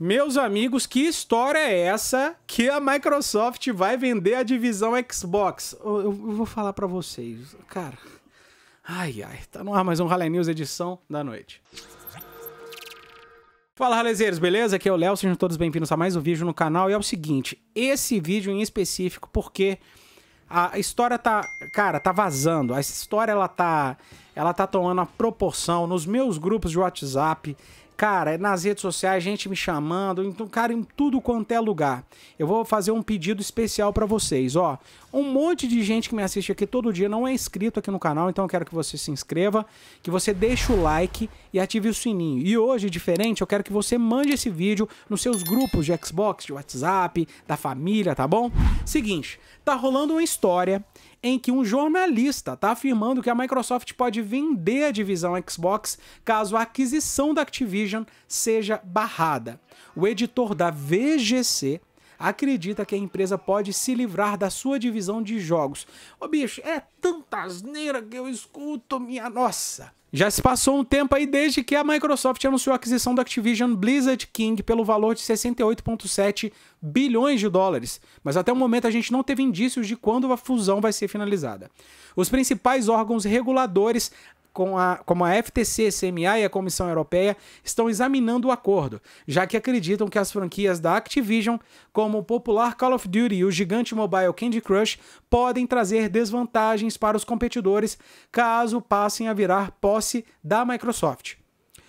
Meus amigos, que história é essa que a Microsoft vai vender a divisão Xbox? Eu, eu vou falar para vocês, cara. Ai, ai, tá no ar mais um Rally News edição da noite. Fala, ralezeiros, beleza? Aqui é o Léo, sejam todos bem-vindos a mais um vídeo no canal. E é o seguinte, esse vídeo em específico, porque a história tá, cara, tá vazando. A história ela tá, ela tá tomando a proporção nos meus grupos de WhatsApp. Cara, nas redes sociais, gente me chamando, então, cara, em tudo quanto é lugar. Eu vou fazer um pedido especial para vocês, ó. Um monte de gente que me assiste aqui todo dia não é inscrito aqui no canal, então eu quero que você se inscreva, que você deixe o like e ative o sininho. E hoje, diferente, eu quero que você mande esse vídeo nos seus grupos de Xbox, de WhatsApp, da família, tá bom? Seguinte, tá rolando uma história em que um jornalista está afirmando que a Microsoft pode vender a divisão Xbox caso a aquisição da Activision seja barrada. O editor da VGC acredita que a empresa pode se livrar da sua divisão de jogos. Ô bicho, é tanta asneira que eu escuto, minha nossa. Já se passou um tempo aí desde que a Microsoft anunciou a aquisição da Activision Blizzard King pelo valor de 68,7 bilhões de dólares, mas até o momento a gente não teve indícios de quando a fusão vai ser finalizada. Os principais órgãos reguladores com a, como a FTC, CMA e a Comissão Europeia estão examinando o acordo, já que acreditam que as franquias da Activision, como o popular Call of Duty e o gigante mobile Candy Crush, podem trazer desvantagens para os competidores caso passem a virar posse da Microsoft.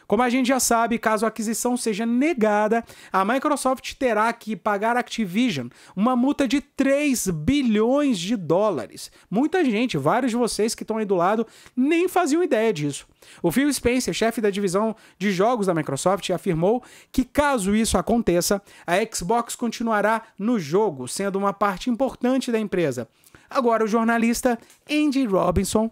Como a gente já sabe, caso a aquisição seja negada, a Microsoft terá que pagar a Activision uma multa de 3 bilhões de dólares. Muita gente, vários de vocês que estão aí do lado, nem faziam ideia disso. O Phil Spencer, chefe da divisão de jogos da Microsoft, afirmou que caso isso aconteça, a Xbox continuará no jogo, sendo uma parte importante da empresa. Agora, o jornalista Andy Robinson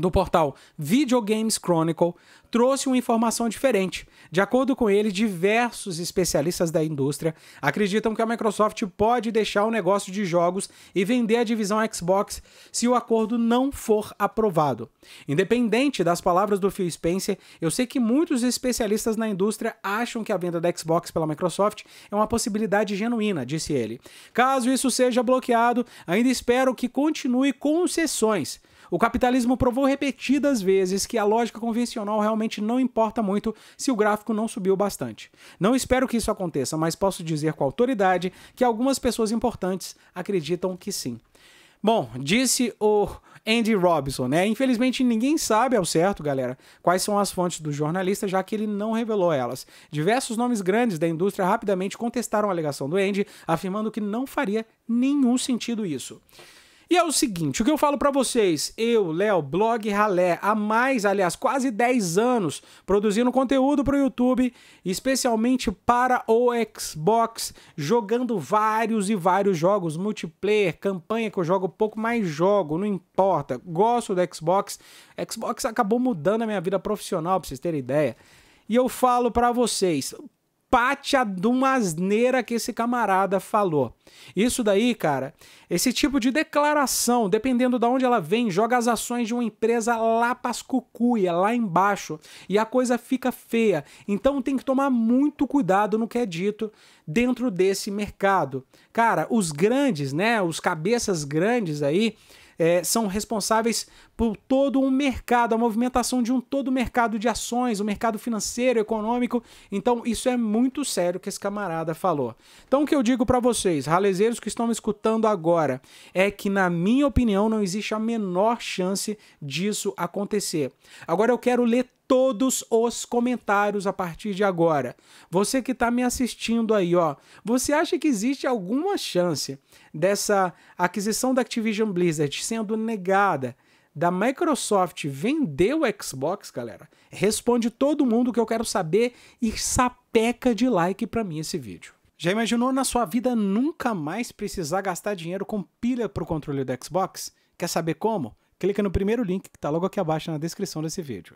do portal Videogames Chronicle trouxe uma informação diferente. De acordo com ele, diversos especialistas da indústria acreditam que a Microsoft pode deixar o negócio de jogos e vender a divisão Xbox se o acordo não for aprovado. Independente das palavras do Phil Spencer, eu sei que muitos especialistas na indústria acham que a venda da Xbox pela Microsoft é uma possibilidade genuína, disse ele. Caso isso seja bloqueado, ainda espero que continue concessões. O capitalismo provou provou repetidas vezes que a lógica convencional realmente não importa muito se o gráfico não subiu bastante. Não espero que isso aconteça, mas posso dizer com autoridade que algumas pessoas importantes acreditam que sim. Bom, disse o Andy Robinson, né? Infelizmente ninguém sabe ao certo, galera, quais são as fontes do jornalista, já que ele não revelou elas. Diversos nomes grandes da indústria rapidamente contestaram a alegação do Andy, afirmando que não faria nenhum sentido isso. E é o seguinte, o que eu falo para vocês, eu, Léo, blog Ralé, há mais, aliás, quase 10 anos produzindo conteúdo para o YouTube, especialmente para o Xbox, jogando vários e vários jogos, multiplayer, campanha que eu jogo pouco mais jogo, não importa. Gosto do Xbox. Xbox acabou mudando a minha vida profissional, para vocês terem ideia. E eu falo para vocês, empate de uma asneira que esse camarada falou. Isso daí, cara, esse tipo de declaração, dependendo de onde ela vem, joga as ações de uma empresa lá pras cucuia, lá embaixo, e a coisa fica feia. Então tem que tomar muito cuidado no que é dito dentro desse mercado. Cara, os grandes, né, os cabeças grandes aí, é, são responsáveis por todo um mercado, a movimentação de um todo mercado de ações, o um mercado financeiro, econômico. Então, isso é muito sério que esse camarada falou. Então, o que eu digo para vocês, ralezeiros que estão me escutando agora, é que, na minha opinião, não existe a menor chance disso acontecer. Agora, eu quero ler todos os comentários a partir de agora. Você que está me assistindo aí, ó, você acha que existe alguma chance dessa aquisição da Activision Blizzard sendo negada? Da Microsoft vender o Xbox, galera? Responde todo mundo que eu quero saber e sapeca de like para mim esse vídeo. Já imaginou na sua vida nunca mais precisar gastar dinheiro com pilha para o controle do Xbox? Quer saber como? Clica no primeiro link que está logo aqui abaixo na descrição desse vídeo.